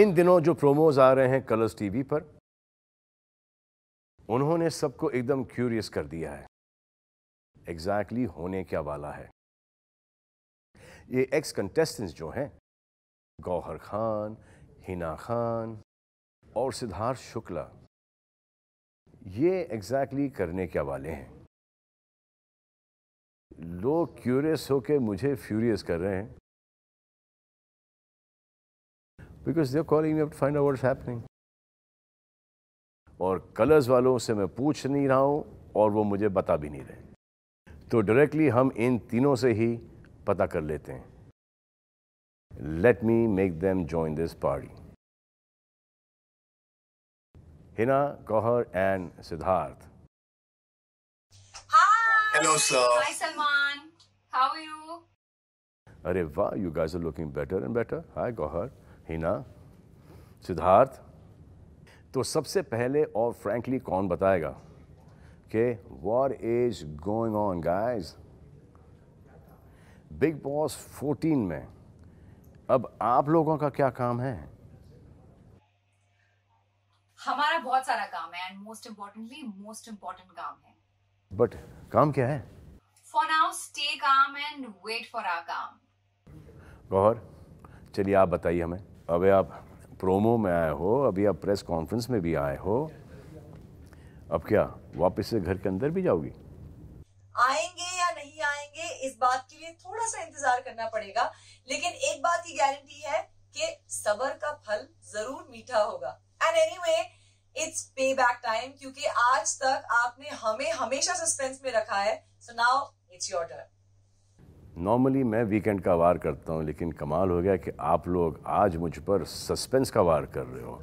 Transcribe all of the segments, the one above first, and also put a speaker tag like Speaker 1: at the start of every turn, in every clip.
Speaker 1: इन दिनों जो प्रोमोज आ रहे हैं कलर्स टीवी पर उन्होंने सबको एकदम क्यूरियस कर दिया है एग्जैक्टली exactly होने क्या वाला है ये एक्स कंटेस्टेंट्स जो हैं गौहर खान हिना खान और सिद्धार्थ शुक्ला ये एग्जैक्टली exactly करने क्या वाले हैं लोग क्यूरियस होके मुझे फ्यूरियस कर रहे हैं because they are calling me find out what's happening और कलर्स वालों से मैं पूछ नहीं रहा हूँ और वो मुझे बता भी नहीं रहे तो डायरेक्टली हम इन तीनों से ही पता कर लेते हैं let me make them join this party Hina Gauhar and Siddharth hello sir hi Salman how are you अरे वाह you guys are looking better and better hi Gauhar Hina Siddharth तो सबसे पहले और फ्रैंकली कौन बताएगा कि war is going on guys Bigg Boss 14 में अब आप लोगों का क्या काम है हमारा बहुत सारा काम है and most importantly most important काम है बट काम क्या है for now stay calm and wait for our काम गौहर चलिए आप बताइए हमें अबे आप प्रोमो में आए हो अभी आप प्रेस कॉन्फ्रेंस में भी आए हो अब क्या वापस से घर के अंदर भी जाओगी आएंगे या नहीं आएंगे इस बात के लिए थोड़ा सा इंतजार करना पड़ेगा लेकिन एक बात की गारंटी है कि सबर का फल जरूर मीठा होगा and anyway it's payback time क्योंकि आज तक आपने हमें हमेशा सस्पेंस में रखा है so now it's your turn normally मैं वीकेंड का वार करता हूँ लेकिन कमाल हो गया कि आप लोग आज मुझ पर सस्पेंस का वार कर रहे हो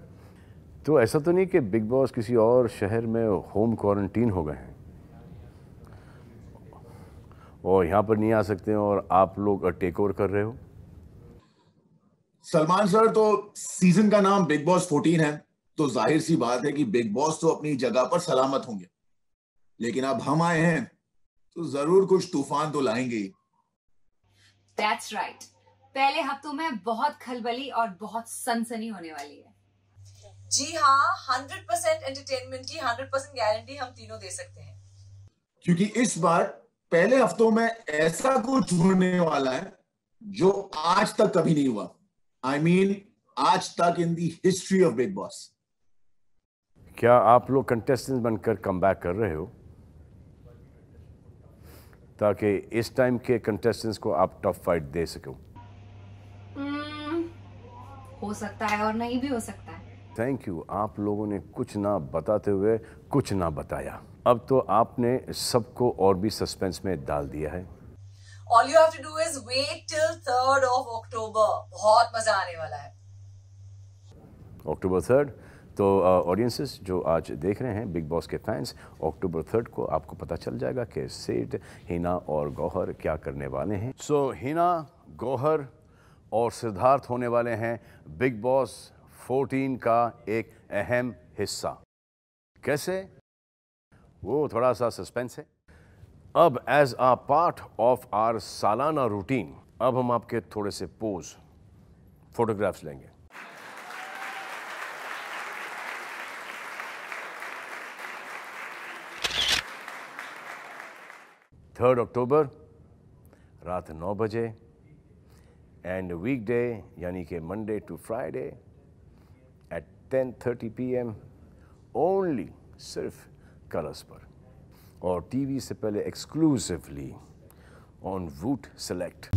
Speaker 1: तो ऐसा तो नहीं कि बिग बॉस किसी और शहर में होम क्वारंटीन हो गए हैं और यहाँ पर नहीं आ सकते और आप लोग टेक ओवर कर रहे हो सलमान सर तो सीजन का नाम बिग बॉस 14 है तो जाहिर सी बात है कि बिग बॉस तो अपनी जगह पर सलामत होंगे लेकिन अब हम आए हैं तो जरूर कुछ तूफान तो लाएंगे ही दैट्स राइट पहले हफ्तों में बहुत खलबली और बहुत सनसनी होने वाली है जी हाँ हंड्रेड परसेंट एंटरटेनमेंट की हंड्रेड परसेंट गारंटी हम तीनों दे सकते हैं क्योंकि इस बार पहले हफ्तों में ऐसा कुछ होने वाला है जो आज तक कभी नहीं हुआ आई I मीन mean, आज तक in the history of Bigg Boss क्या आप लोग कंटेस्टेंट बनकर कम कर रहे हो ताकि इस टाइम के कंटेस्टेंट्स को आप टफ फाइट दे सको hmm, हो सकता है और नहीं भी हो सकता है थैंक यू आप लोगों ने कुछ ना बताते हुए कुछ ना बताया अब तो आपने सबको और भी सस्पेंस में डाल दिया है all you have to do is wait till third of October बहुत मजा आने वाला है. अक्टूबर थर्ड तो ऑडियंसेस जो आज देख रहे हैं बिग बॉस के फैंस अक्टूबर थर्ड को आपको पता चल जाएगा कि सेठ हिना और गौहर क्या करने वाले हैं सो so, हिना गौहर और सिद्धार्थ होने वाले हैं बिग बॉस 14 का एक अहम हिस्सा कैसे वो थोड़ा सा सस्पेंस है अब as a part of our सालाना रूटीन अब हम आपके थोड़े से पोज फोटोग्राफ्स लेंगे 3rd October, Rath 9 baje, and weekday, yani Monday to Friday, at 10.30 p.m., only, sirf, colors par, or TV se pehle exclusively, on Voot Select.